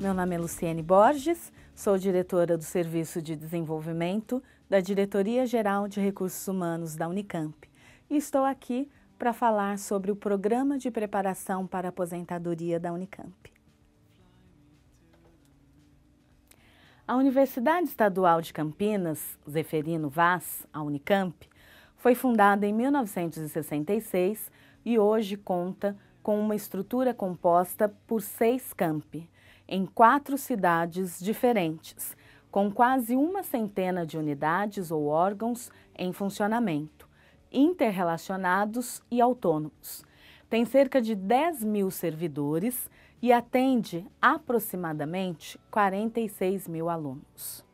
Meu nome é Luciene Borges, sou diretora do Serviço de Desenvolvimento da Diretoria Geral de Recursos Humanos da Unicamp e estou aqui para falar sobre o Programa de Preparação para a Aposentadoria da Unicamp. A Universidade Estadual de Campinas, Zeferino Vaz, a Unicamp, foi fundada em 1966 e hoje conta com uma estrutura composta por seis campi em quatro cidades diferentes, com quase uma centena de unidades ou órgãos em funcionamento, interrelacionados e autônomos. Tem cerca de 10 mil servidores e atende aproximadamente 46 mil alunos.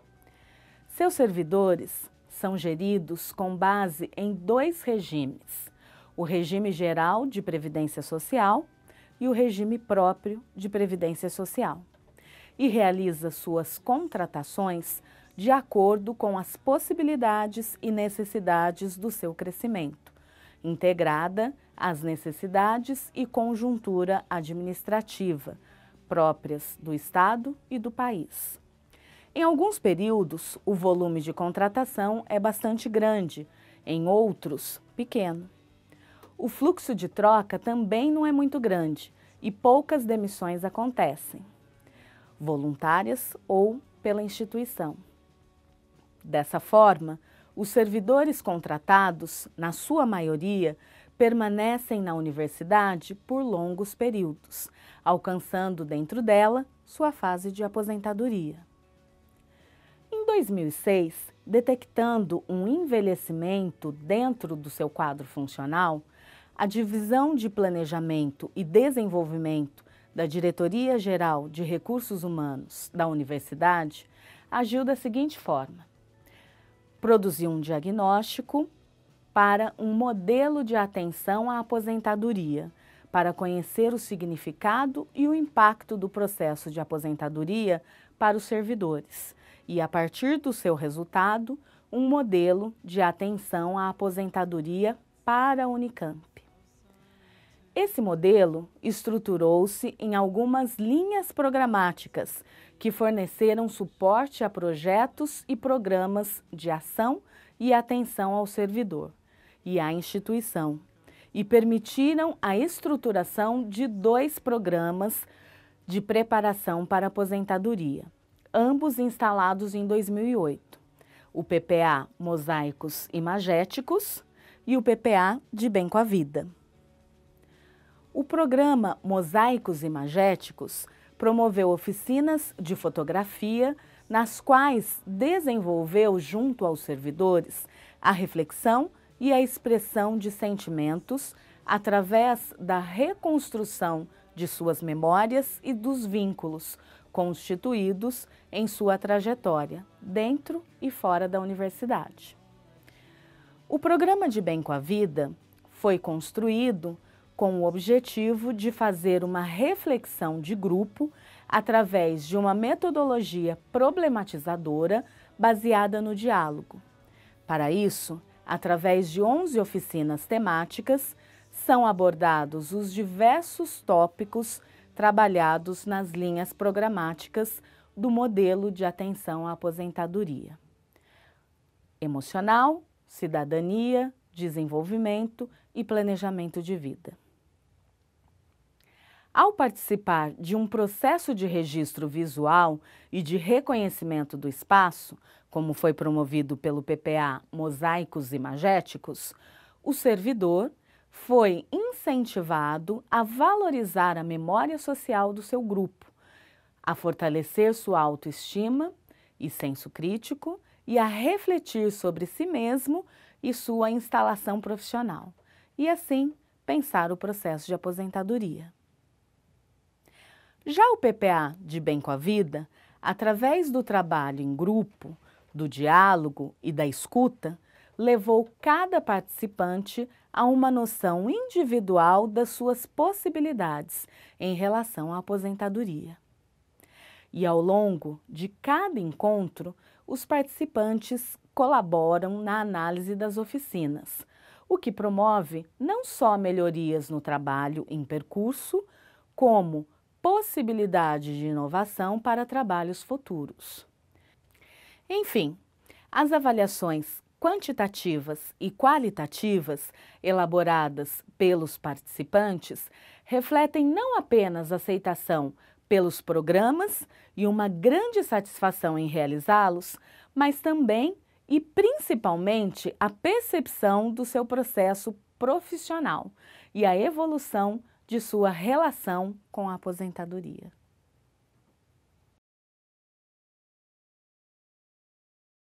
Seus servidores são geridos com base em dois regimes: o regime geral de previdência social e o regime próprio de previdência social, e realiza suas contratações de acordo com as possibilidades e necessidades do seu crescimento, integrada às necessidades e conjuntura administrativa próprias do Estado e do país. Em alguns períodos, o volume de contratação é bastante grande, em outros, pequeno. O fluxo de troca também não é muito grande e poucas demissões acontecem, voluntárias ou pela instituição. Dessa forma, os servidores contratados, na sua maioria, permanecem na universidade por longos períodos, alcançando dentro dela sua fase de aposentadoria. Em 2006, detectando um envelhecimento dentro do seu quadro funcional, a divisão de planejamento e desenvolvimento da Diretoria Geral de Recursos Humanos da Universidade agiu da seguinte forma: produziu um diagnóstico para um modelo de atenção à aposentadoria, para conhecer o significado e o impacto do processo de aposentadoria para os servidores e, a partir do seu resultado, um modelo de atenção à aposentadoria para a Unicamp. Esse modelo estruturou-se em algumas linhas programáticas que forneceram suporte a projetos e programas de ação e atenção ao servidor e à instituição, e permitiram a estruturação de dois programas de preparação para aposentadoria, ambos instalados em 2008, o PPA Mosaicos Imagéticos e o PPA de Bem com a Vida. O programa Mosaicos Imagéticos promoveu oficinas de fotografia, nas quais desenvolveu, junto aos servidores, a reflexão e a expressão de sentimentos através da reconstrução de suas memórias e dos vínculos constituídos em sua trajetória, dentro e fora da universidade. O programa de Bem com a Vida foi construído com o objetivo de fazer uma reflexão de grupo através de uma metodologia problematizadora baseada no diálogo. Para isso, através de 11 oficinas temáticas, são abordados os diversos tópicos trabalhados nas linhas programáticas do modelo de atenção à aposentadoria. Emocional, cidadania, desenvolvimento e planejamento de vida. Ao participar de um processo de registro visual e de reconhecimento do espaço, como foi promovido pelo PPA Mosaicos Imagéticos, o servidor foi incentivado a valorizar a memória social do seu grupo, a fortalecer sua autoestima e senso crítico e a refletir sobre si mesmo e sua instalação profissional, e assim pensar o processo de aposentadoria. Já o PPA de Bem com a Vida, através do trabalho em grupo, do diálogo e da escuta, levou cada participante a uma noção individual das suas possibilidades em relação à aposentadoria. E ao longo de cada encontro, os participantes colaboram na análise das oficinas, o que promove não só melhorias no trabalho em percurso, como possibilidade de inovação para trabalhos futuros. Enfim, as avaliações quantitativas e qualitativas elaboradas pelos participantes refletem não apenas aceitação pelos programas e uma grande satisfação em realizá-los, mas também e principalmente a percepção do seu processo profissional e a evolução de sua relação com a aposentadoria.